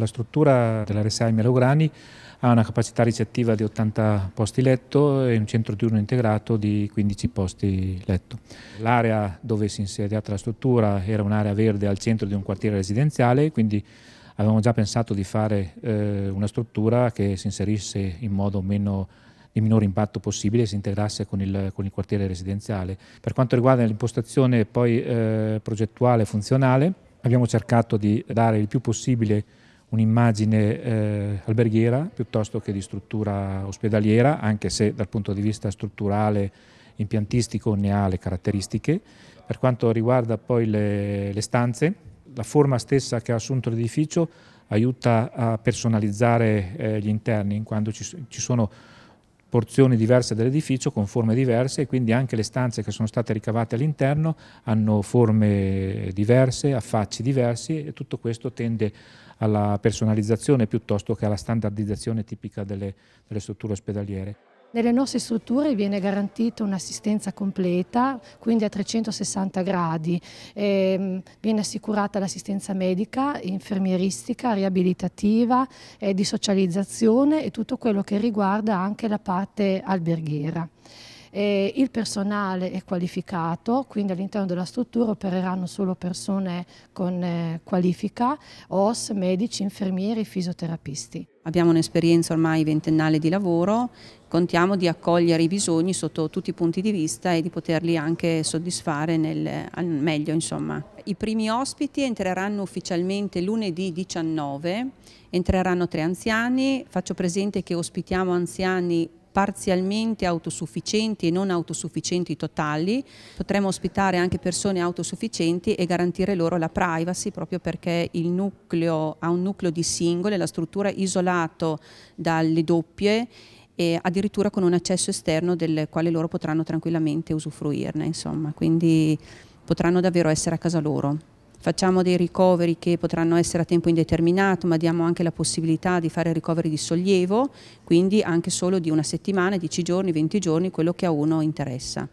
La struttura dell'RSA Melograni ha una capacità ricettiva di 80 posti letto e un centro diurno integrato di 15 posti letto. L'area dove si è insediata la struttura era un'area verde al centro di un quartiere residenziale, quindi avevamo già pensato di fare eh, una struttura che si inserisse in modo meno di minore impatto possibile si integrasse con il, con il quartiere residenziale. Per quanto riguarda l'impostazione poi eh, progettuale e funzionale, abbiamo cercato di dare il più possibile un'immagine eh, alberghiera piuttosto che di struttura ospedaliera, anche se dal punto di vista strutturale impiantistico ne ha le caratteristiche. Per quanto riguarda poi le, le stanze, la forma stessa che ha assunto l'edificio aiuta a personalizzare eh, gli interni, in quanto ci, ci sono porzioni diverse dell'edificio con forme diverse e quindi anche le stanze che sono state ricavate all'interno hanno forme diverse, affacci diversi e tutto questo tende alla personalizzazione piuttosto che alla standardizzazione tipica delle, delle strutture ospedaliere. Nelle nostre strutture viene garantita un'assistenza completa, quindi a 360 gradi. Eh, viene assicurata l'assistenza medica, infermieristica, riabilitativa, eh, di socializzazione e tutto quello che riguarda anche la parte alberghiera eh, il personale è qualificato, quindi all'interno della struttura opereranno solo persone con eh, qualifica, OS, medici, infermieri, fisioterapisti. Abbiamo un'esperienza ormai ventennale di lavoro, contiamo di accogliere i bisogni sotto tutti i punti di vista e di poterli anche soddisfare nel, al meglio. Insomma. I primi ospiti entreranno ufficialmente lunedì 19, entreranno tre anziani, faccio presente che ospitiamo anziani parzialmente autosufficienti e non autosufficienti totali, potremmo ospitare anche persone autosufficienti e garantire loro la privacy proprio perché il nucleo ha un nucleo di singole, la struttura è isolato dalle doppie e addirittura con un accesso esterno del quale loro potranno tranquillamente usufruirne, insomma, quindi potranno davvero essere a casa loro facciamo dei ricoveri che potranno essere a tempo indeterminato, ma diamo anche la possibilità di fare ricoveri di sollievo, quindi anche solo di una settimana, 10 giorni, 20 giorni, quello che a uno interessa.